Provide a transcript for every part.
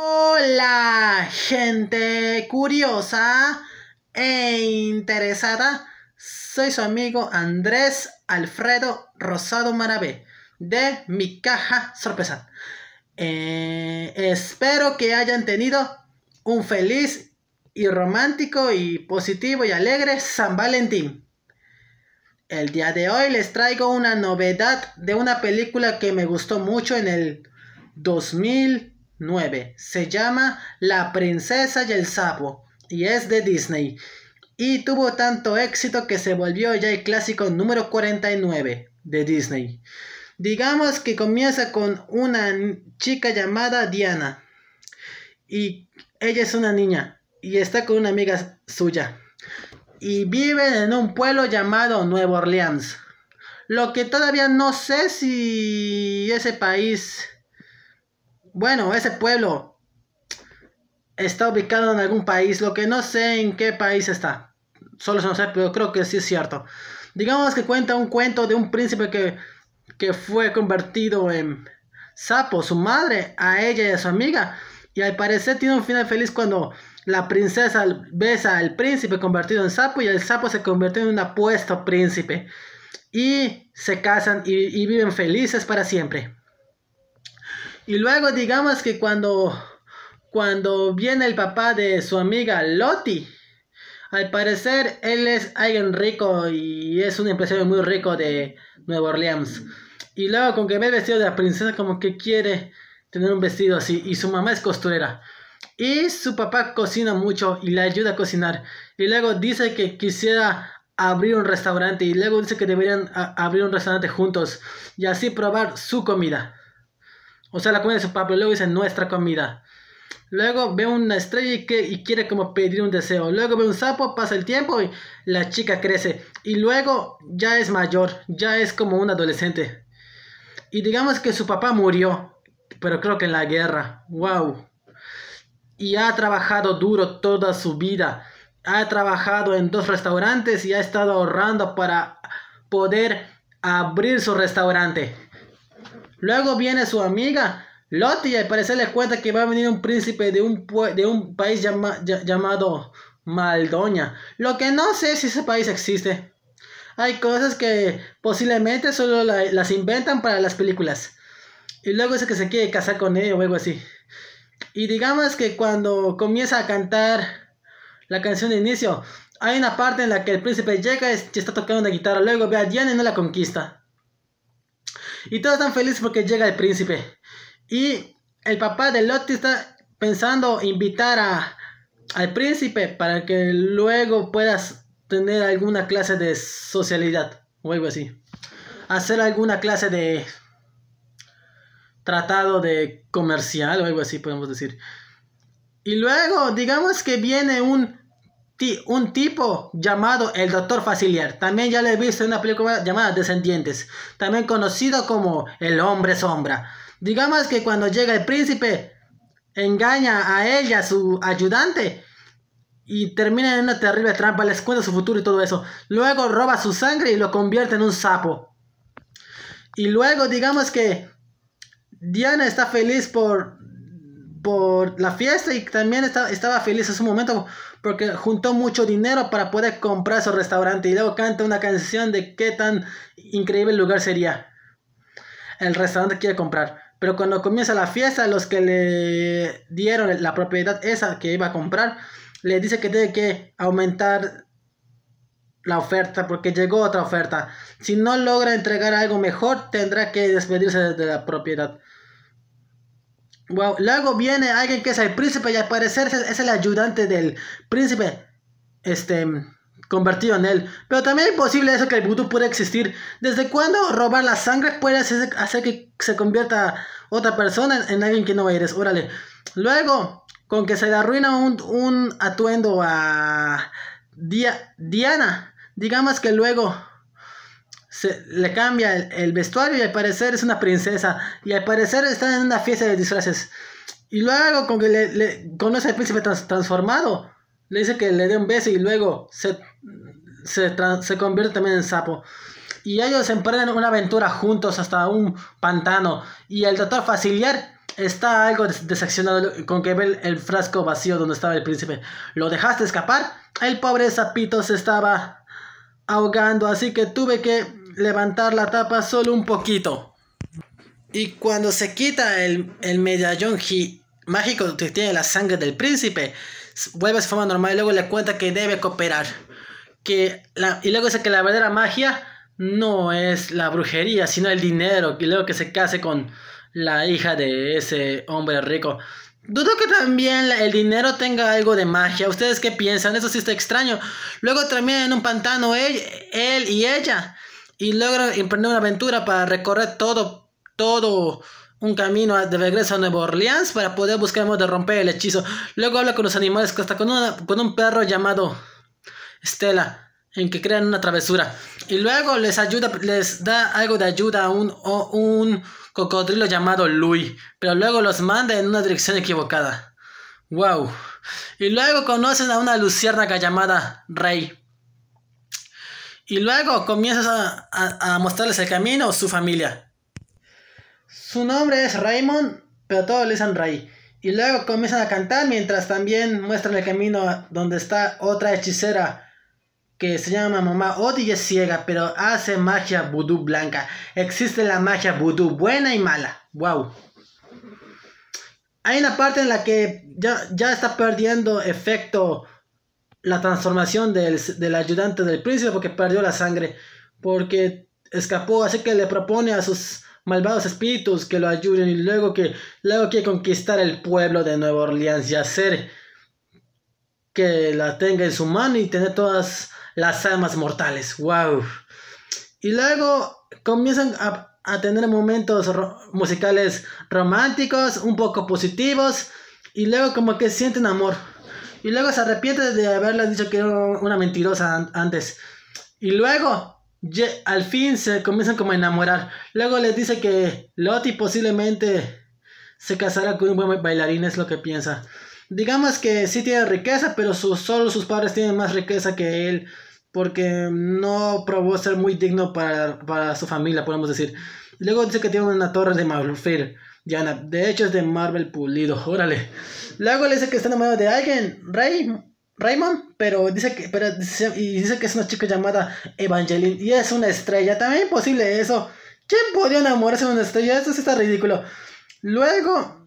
Hola, gente curiosa e interesada. Soy su amigo Andrés Alfredo Rosado Maravé de Mi Caja Sorpresa. Eh, espero que hayan tenido un feliz y romántico y positivo y alegre San Valentín. El día de hoy les traigo una novedad de una película que me gustó mucho en el 2000. Se llama La princesa y el sapo y es de Disney. Y tuvo tanto éxito que se volvió ya el clásico número 49 de Disney. Digamos que comienza con una chica llamada Diana. Y ella es una niña y está con una amiga suya. Y viven en un pueblo llamado Nueva Orleans. Lo que todavía no sé si ese país bueno, ese pueblo está ubicado en algún país, lo que no sé en qué país está. Solo se no sé, pero creo que sí es cierto. Digamos que cuenta un cuento de un príncipe que, fue convertido en sapo, su madre, a ella y a su amiga. Y al parecer tiene un final feliz cuando la princesa besa al príncipe convertido en sapo y el sapo se convierte en un apuesto príncipe. Y se casan y viven felices para siempre. Y luego digamos que cuando, cuando viene el papá de su amiga Lottie, al parecer él es alguien rico y es un empresario muy rico de Nueva Orleans. Y luego con que ve el vestido de la princesa como que quiere tener un vestido así. Y su mamá es costurera. Y su papá cocina mucho y le ayuda a cocinar. Y luego dice que quisiera abrir un restaurante. Y luego dice que deberían abrir un restaurante juntos. Y así probar su comida. O sea, la comida de su papá luego dice nuestra comida. Luego ve una estrella y, y quiere como pedir un deseo. Luego ve un sapo, pasa el tiempo y la chica crece. Y luego ya es mayor, ya es como un adolescente. Y digamos que su papá murió, pero creo que en la guerra. ¡Wow! Y ha trabajado duro toda su vida. Ha trabajado en dos restaurantes y ha estado ahorrando para poder abrir su restaurante. Luego viene su amiga Lottie y parece parecer le cuenta que va a venir un príncipe de un, de un país llamado Maldonia. Lo que no sé si ese país existe. Hay cosas que posiblemente solo las inventan para las películas. Y luego es que se quiere casar con él o algo así. Y digamos que cuando comienza a cantar la canción de inicio, hay una parte en la que el príncipe llega y está tocando una guitarra. Luego ve a Diana y no la conquista. Y todos están felices porque llega el príncipe. Y el papá de Lotti está pensando invitar a, al príncipe para que luego puedas tener alguna clase de socialidad o algo así. Hacer alguna clase de tratado de comercial o algo así podemos decir. Y luego, digamos que viene un un tipo llamado el Doctor Facilier. También ya lo he visto en una película llamada Descendientes, también conocido como el Hombre Sombra. Digamos que cuando llega el príncipe, engaña a ella, su ayudante, y termina en una terrible trampa, les cuenta su futuro y todo eso. Luego roba su sangre y lo convierte en un sapo. Y luego digamos que Diana está feliz por, por la fiesta y también estaba feliz en su momento porque juntó mucho dinero para poder comprar su restaurante y luego canta una canción de qué tan increíble lugar sería el restaurante quiere comprar. Pero cuando comienza la fiesta, los que le dieron la propiedad esa que iba a comprar, le dice que tiene que aumentar la oferta porque llegó otra oferta. Si no logra entregar algo mejor, tendrá que despedirse de la propiedad. Wow. Luego viene alguien que es el príncipe y al parecer es el ayudante del príncipe. Este convertido en él. Pero también es posible eso que el Bluetooth pueda existir. ¿Desde cuándo robar la sangre puede hacer que se convierta otra persona en alguien que no eres? Órale. Luego, con que se le arruina un, atuendo a Diana. Digamos que luego le cambia el, vestuario y al parecer es una princesa. Y al parecer está en una fiesta de disfraces. Y luego con que le, conoce al príncipe transformado, le dice que le dé un beso y luego se, se, convierte también en sapo. Y ellos emprenden una aventura juntos hasta un pantano. Y el doctor Faciliar está algo decepcionado con que ve el, frasco vacío donde estaba el príncipe. ¿Lo dejaste escapar? El pobre sapito se estaba ahogando, así que tuve que levantar la tapa solo un poquito. Y cuando se quita el, el medallón mágico que tiene la sangre del príncipe, vuelve a su forma normal y luego le cuenta que debe cooperar. Que la, y luego dice que la verdadera magia no es la brujería, sino el dinero. Y luego que se case con la hija de ese hombre rico. Dudo que también el dinero tenga algo de magia. ¿Ustedes qué piensan? Eso sí está extraño. Luego termina en un pantano él, él y ella y logra emprender una aventura para recorrer todo, todo un camino de regreso a Nueva Orleans para poder buscar modo de romper el hechizo. Luego habla con los animales, hasta con, una, con un perro llamado Stella, en que crean una travesura. Y luego les ayuda, les da algo de ayuda a un, un cocodrilo llamado Louis, pero luego los manda en una dirección equivocada. ¡Wow! Y luego conocen a una luciérnaga llamada Rey. Y luego comienzas a, mostrarles el camino su familia. Su nombre es Raymond, pero todos le dicen Ray. Y luego comienzan a cantar mientras también muestran el camino donde está otra hechicera que se llama Mamá Odi es ciega, pero hace magia vudú blanca. Existe la magia vudú buena y mala. ¡Wow! Hay una parte en la que ya, ya está perdiendo efecto la transformación del, ayudante del príncipe porque perdió la sangre, porque escapó, así que le propone a sus malvados espíritus que lo ayuden y luego que luego quiere conquistar el pueblo de Nueva Orleans y hacer que la tenga en su mano y tener todas las almas mortales. Wow. Y luego comienzan a, tener momentos musicales románticos, un poco positivos y luego como que sienten amor. Y luego se arrepiente de haberle dicho que era una mentirosa antes. Y luego, al fin se comienzan como a enamorar. Luego les dice que Lottie posiblemente se casará con un buen bailarín, es lo que piensa. Digamos que sí tiene riqueza, pero solo sus padres tienen más riqueza que él. Porque no probó ser muy digno para, para su familia, podemos decir. Luego dice que tiene una torre de marfil de hecho es de Marvel pulido, órale. Luego le dice que está enamorado de alguien, Ray, Raymond, pero dice que pero que es una chica llamada Evangeline y es una estrella, también posible eso. ¿Quién podría enamorarse de una estrella? Eso sí está ridículo. Luego,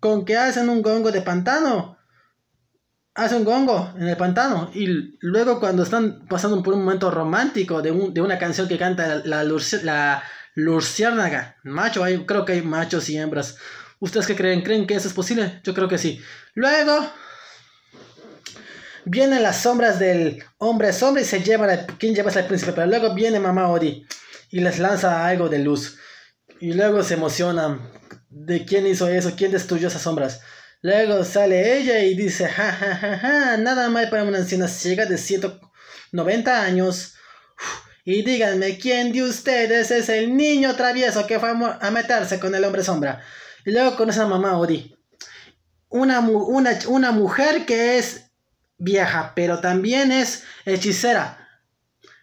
con que hacen un gongo de pantano. Hacen un gongo en el pantano. Y luego cuando están pasando por un momento romántico de, una canción que canta la, la Luciérnaga. Macho, hay, creo que hay machos y hembras. ¿Ustedes qué creen? ¿Creen que eso es posible? Yo creo que sí. Luego, vienen las sombras del hombre sombra y se lleva ¿Quién quien lleva al el príncipe, pero luego viene mamá Odi y les lanza algo de luz. Y luego se emocionan de quién hizo eso, quién destruyó esas sombras. Luego sale ella y dice, ja, ja, ja, ja, nada mal para una anciana ciega de 190 años. Y díganme quién de ustedes es el niño travieso que fue a meterse con el hombre sombra. Y luego con esa mamá Odi. Una, una, una mujer que es vieja, pero también es hechicera.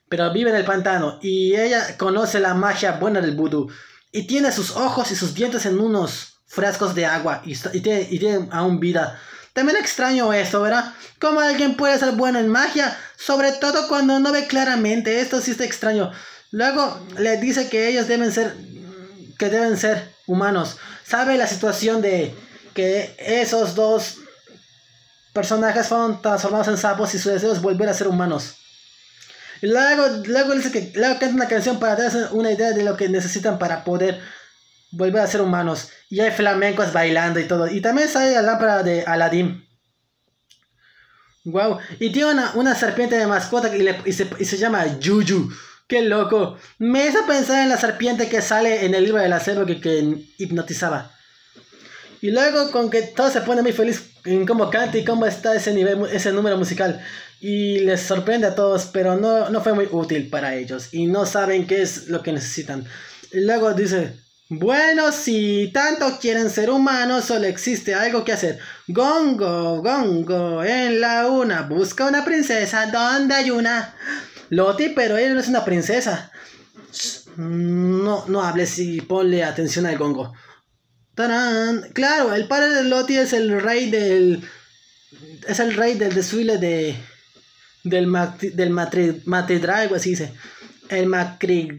Pero vive en el pantano y ella conoce la magia buena del vudú. Y tiene sus ojos y sus dientes en unos frascos de agua y, y tiene aún vida. También extraño eso, ¿verdad? ¿Cómo alguien puede ser bueno en magia? Sobre todo cuando no ve claramente. Esto sí está extraño. Luego le dice que ellos deben ser. que deben ser humanos. Sabe la situación de que esos dos personajes fueron transformados en sapos y su deseo es volver a ser humanos. luego, le dice que canta una canción para darse una idea de lo que necesitan para poder volver a ser humanos. Y hay flamencos bailando y todo. Y también sale la lámpara de Aladdin. Wow. Y tiene una, serpiente de mascota y, se, llama Juju. Qué loco. Me hizo pensar en la serpiente que sale en el libro del acero que, hipnotizaba. Y luego con que todo se pone muy feliz en cómo canta y cómo está ese nivel, ese número musical. Y les sorprende a todos, pero no, no fue muy útil para ellos. Y no saben qué es lo que necesitan. Y luego dice, bueno, si tanto quieren ser humanos, solo existe algo que hacer. Gongo, gongo, en la una, busca una princesa, ¿dónde hay una? Loti, pero ella no es una princesa. No, no hables y ponle atención al gongo. Claro, el padre de Loti es el rey del. Es el rey del desfile de. Del, del así dice el macri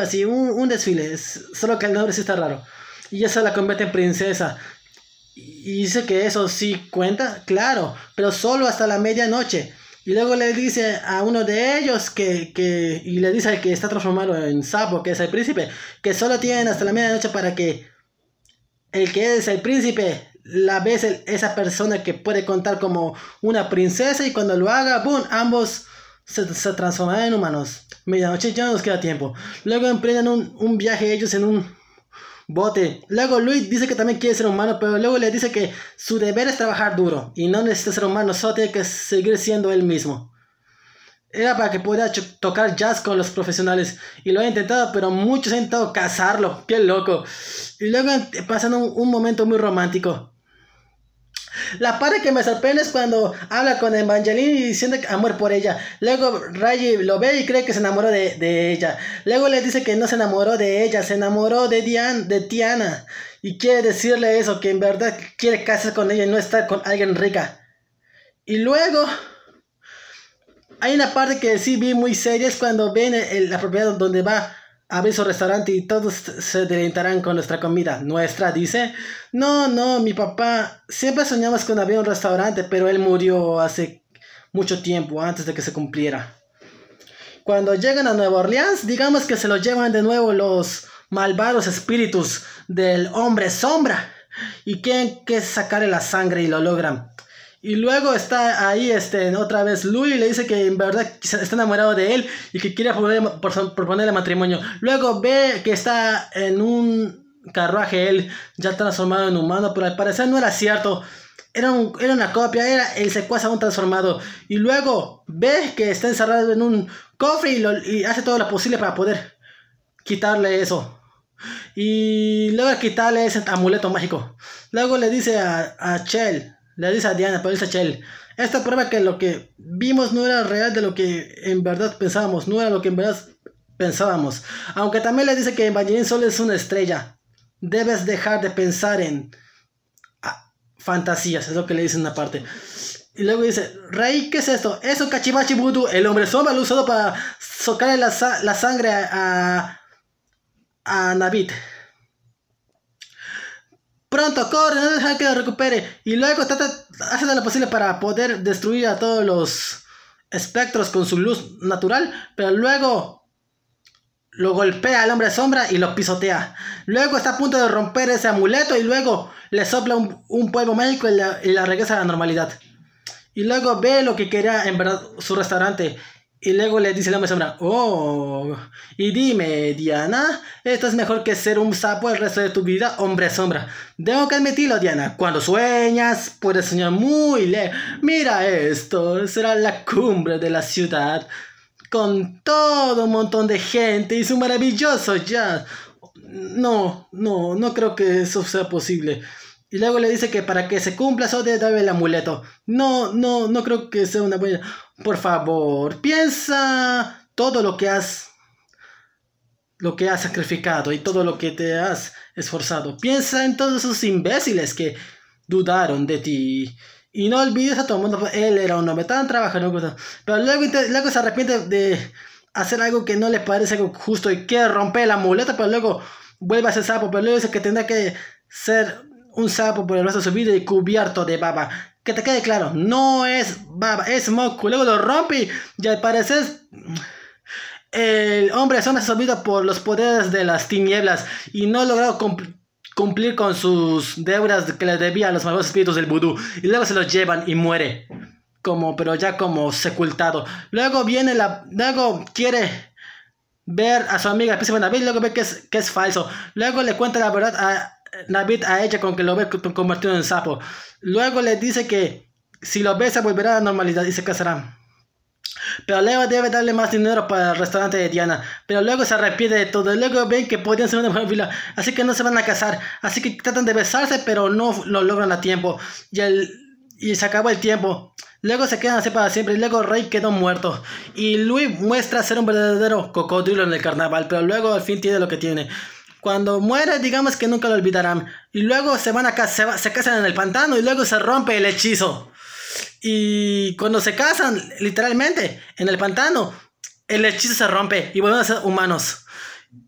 así, un, desfile. solo que el nombre sí está raro. Y se la convierte en princesa. Y dice que eso sí cuenta, claro, pero solo hasta la medianoche. Y luego le dice a uno de ellos que, y le dice al que está transformado en sapo, que es el príncipe, que solo tienen hasta la medianoche para que el que es el príncipe la vea esa persona que puede contar como una princesa y cuando lo haga, boom, ambos se, se en humanos. Medianoche ya no nos queda tiempo. Luego emprenden un, viaje ellos en un bote. Luego Luis dice que también quiere ser humano, pero luego le dice que su deber es trabajar duro y no necesita ser humano, solo tiene que seguir siendo él mismo. Era para que pudiera tocar jazz con los profesionales y lo ha intentado, pero muchos han intentado casarlo. ¡Qué loco! Y luego pasan un, un momento muy romántico. La parte que me sorprende es cuando habla con Evangeline y siente amor por ella. Luego Ray lo ve y cree que se enamoró de, ella. Luego le dice que no se enamoró de ella, se enamoró de, Diana de Tiana. Y quiere decirle eso, que en verdad quiere casarse con ella y no estar con alguien rica. Y luego hay una parte que sí vi muy seria, es cuando ven la propiedad donde va Abre su restaurante y todos se deleitarán con nuestra comida. ¿Nuestra? Dice. No, no, mi papá. Siempre soñamos con abrir un restaurante, pero él murió hace mucho tiempo, antes de que se cumpliera. Cuando llegan a Nueva Orleans, digamos que se lo llevan de nuevo los malvados espíritus del hombre sombra y quieren que sacarle la sangre y lo logran. Y luego está ahí este, otra vez Louis y le dice que en verdad está enamorado de él y que quiere proponerle matrimonio. Luego ve que está en un carruaje él ya transformado en humano, pero al parecer no era cierto. Era, era una copia, era el secuaz aún transformado. Y luego ve que está encerrado en un cofre y, hace todo lo posible para poder quitarle eso. Y luego quitarle ese amuleto mágico. Luego le dice a, a Chell le dice a Diana, pero dice esta prueba que lo que vimos no era real de lo que en verdad pensábamos, no era lo que en verdad pensábamos. Aunque también le dice que Evangeline solo es una estrella, debes dejar de pensar en ah, fantasías, es lo que le dice en una parte. Y luego dice, Rey, ¿qué es esto? eso un cachivachi el hombre sombra lo usado para socarle la, sangre a, a, a Navid. Pronto, corre, no deja que lo recupere. Y luego trata, hace lo posible para poder destruir a todos los espectros con su luz natural. Pero luego lo golpea al hombre sombra y lo pisotea. Luego está a punto de romper ese amuleto y luego le sopla un, polvo mágico y la, y la regresa a la normalidad. Y luego ve lo que quería en verdad su restaurante. Y luego le dice el hombre sombra, oh, y dime, Diana, esto es mejor que ser un sapo el resto de tu vida, hombre sombra. Debo que admitirlo, Diana, cuando sueñas, puedes soñar muy lejos. Mira esto, será la cumbre de la ciudad, con todo un montón de gente y su maravilloso jazz. No, no, no creo que eso sea posible. Y luego le dice que para que se cumpla solo debe el amuleto. No, no, no creo que sea una buena... Por favor, piensa todo lo que has... Lo que has sacrificado y todo lo que te has esforzado. Piensa en todos esos imbéciles que dudaron de ti. Y no olvides a todo el mundo, él era un hombre tan trabajador. Pero luego, luego se arrepiente de hacer algo que no le parece justo y quiere romper el amuleto, pero luego vuelve a ser sapo. Pero luego dice que tendrá que ser un sapo por el brazo subido y cubierto de baba. Que te quede claro, no es baba, es moco. Luego lo rompe y al parecer... El hombre son ha por los poderes de las tinieblas y no ha logrado cumplir con sus deudas que le debía a los malos espíritus del vudú. Y luego se lo llevan y muere. Como, pero ya como sepultado Luego viene la. Luego quiere ver a su amiga David, luego ve que es, que es falso. Luego le cuenta la verdad a, David a ella con que lo ve convertido en sapo. Luego le dice que si lo besa volverá a la normalidad y se casarán. Pero luego debe darle más dinero para el restaurante de Diana. Pero luego se arrepiente de todo. Luego ven que podían ser una vila Así que no se van a casar. Así que tratan de besarse, pero no lo logran a tiempo. Y, el, y se acaba el tiempo. Luego se quedan así para siempre. Y luego Rey quedó muerto. Y Luis muestra ser un verdadero cocodrilo en el carnaval. Pero luego al fin tiene lo que tiene. Cuando muere, digamos que nunca lo olvidarán. Y luego se van a se, se casan en el pantano y luego se rompe el hechizo. Y cuando se casan, literalmente, en el pantano, el hechizo se rompe y vuelven a ser humanos.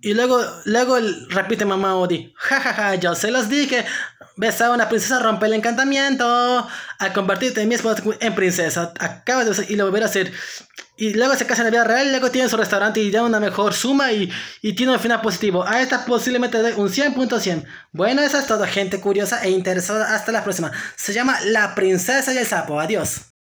Y luego, luego repite mamá Odi, jajaja, ja, ja, yo se los dije, ves a una princesa rompe el encantamiento, a convertirte en mi esposa en princesa, acabas de y lo volver a hacer y luego se casan en la vida real, luego tiene su restaurante y da una mejor suma y, y tiene un final positivo. A esta posiblemente de un 100.100. Bueno, eso es todo, gente curiosa e interesada. Hasta la próxima. Se llama La Princesa y el Sapo. Adiós.